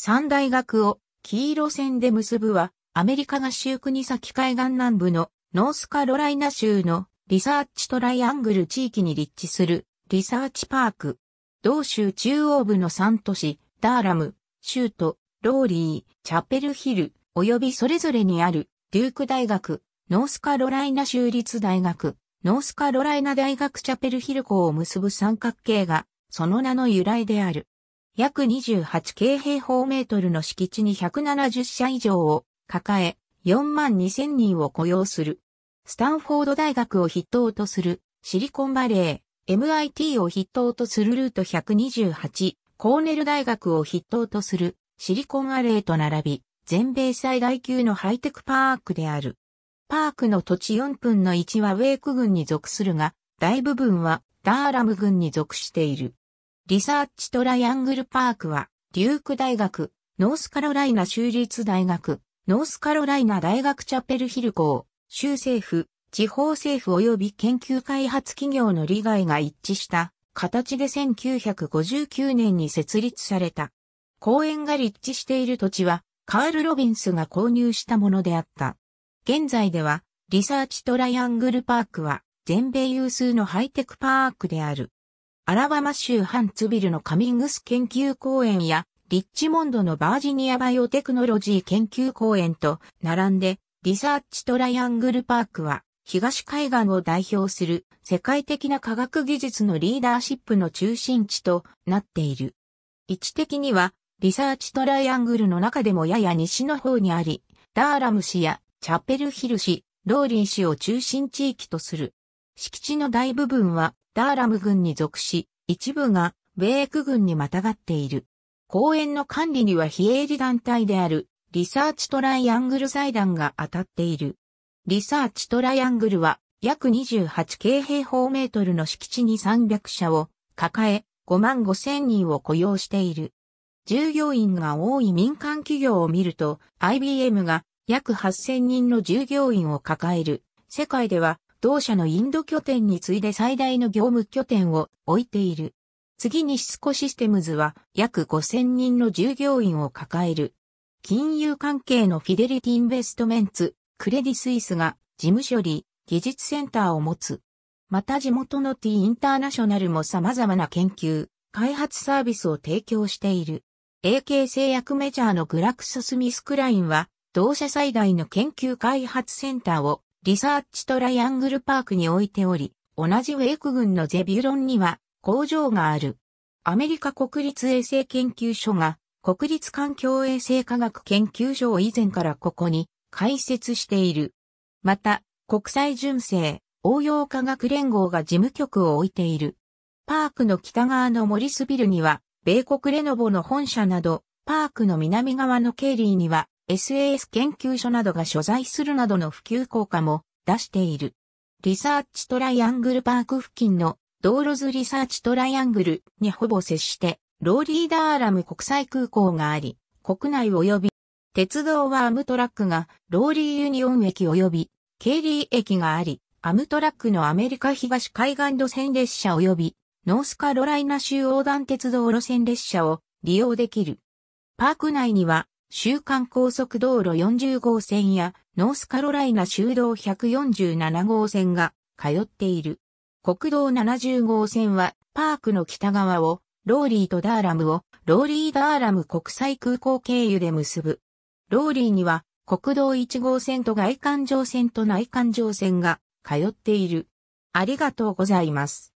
三大学を黄色線で結ぶは、アメリカ合衆国先海岸南部のノースカロライナ州のリサーチトライアングル地域に立地するリサーチパーク。同州中央部の3都市、ダーラム、州都、ローリー、チャペルヒル、及びそれぞれにあるデューク大学、ノースカロライナ州立大学、ノースカロライナ大学チャペルヒル校を結ぶ三角形が、その名の由来である。約28京平方メートルの敷地に170社以上を抱え、4万2000人を雇用する。スタンフォード大学を筆頭とするシリコンバレー、MIT を筆頭とするルート128、コーネル大学を筆頭とするシリコンアレーと並び、全米最大級のハイテクパークである。パークの土地4分の1はウェーク郡に属するが、大部分はダーラム郡に属している。リサーチトライアングルパークは、デューク大学、ノースカロライナ州立大学、ノースカロライナ大学チャペルヒル校、州政府、地方政府及び研究開発企業の利害が一致した形で1959年に設立された。公園が立地している土地は、カール・ロビンスが購入したものであった。現在では、リサーチトライアングルパークは、全米有数のハイテクパークである。アラバマ州ハンツビルのカミングス研究公園や、リッチモンドのバージニアバイオテクノロジー研究公園と並んで、リサーチトライアングルパークは、東海岸を代表する世界的な科学技術のリーダーシップの中心地となっている。位置的には、リサーチトライアングルの中でもやや西の方にあり、ダーラム市やチャペルヒル市、ローリン市を中心地域とする。敷地の大部分はダーラム軍に属し、一部がベークにまたがっている。公園の管理には非営利団体であるリサーチトライアングル財団が当たっている。リサーチトライアングルは約28京平方メートルの敷地に300社を抱え5万5千人を雇用している。従業員が多い民間企業を見ると IBM が約8000人の従業員を抱える世界では同社のインド拠点に次いで最大の業務拠点を置いている。次にシスコシステムズは約5000人の従業員を抱える。金融関係のフィデリティインベストメンツ、クレディスイスが事務処理、技術センターを持つ。また地元の T インターナショナルも様々な研究、開発サービスを提供している。AK 製薬メジャーのグラクソスミスクラインは、同社最大の研究開発センターをリサーチトライアングルパークに置いており、同じウェイク郡のゼビュロンには工場がある。アメリカ国立衛生研究所が国立環境衛生科学研究所を以前からここに開設している。また、国際純正応用科学連合が事務局を置いている。パークの北側のモリスビルには、米国レノボの本社など、パークの南側のケーリーには、SAS 研究所などが所在するなどの普及効果も出している。リサーチトライアングルパーク付近の道路図リサーチトライアングルにほぼ接して、ローリーダーラム国際空港があり、国内及び、鉄道はアムトラックがローリーユニオン駅及び、ケーリー駅があり、アムトラックのアメリカ東海岸路線列車及び、ノースカロライナ州横断鉄道路線列車を利用できる。パーク内には週間高速道路40号線やノースカロライナ州道147号線が通っている。国道70号線はパークの北側をローリーとダーラムをローリーダーラム国際空港経由で結ぶ。ローリーには国道1号線と外環状線と内環状線が通っている。ありがとうございます。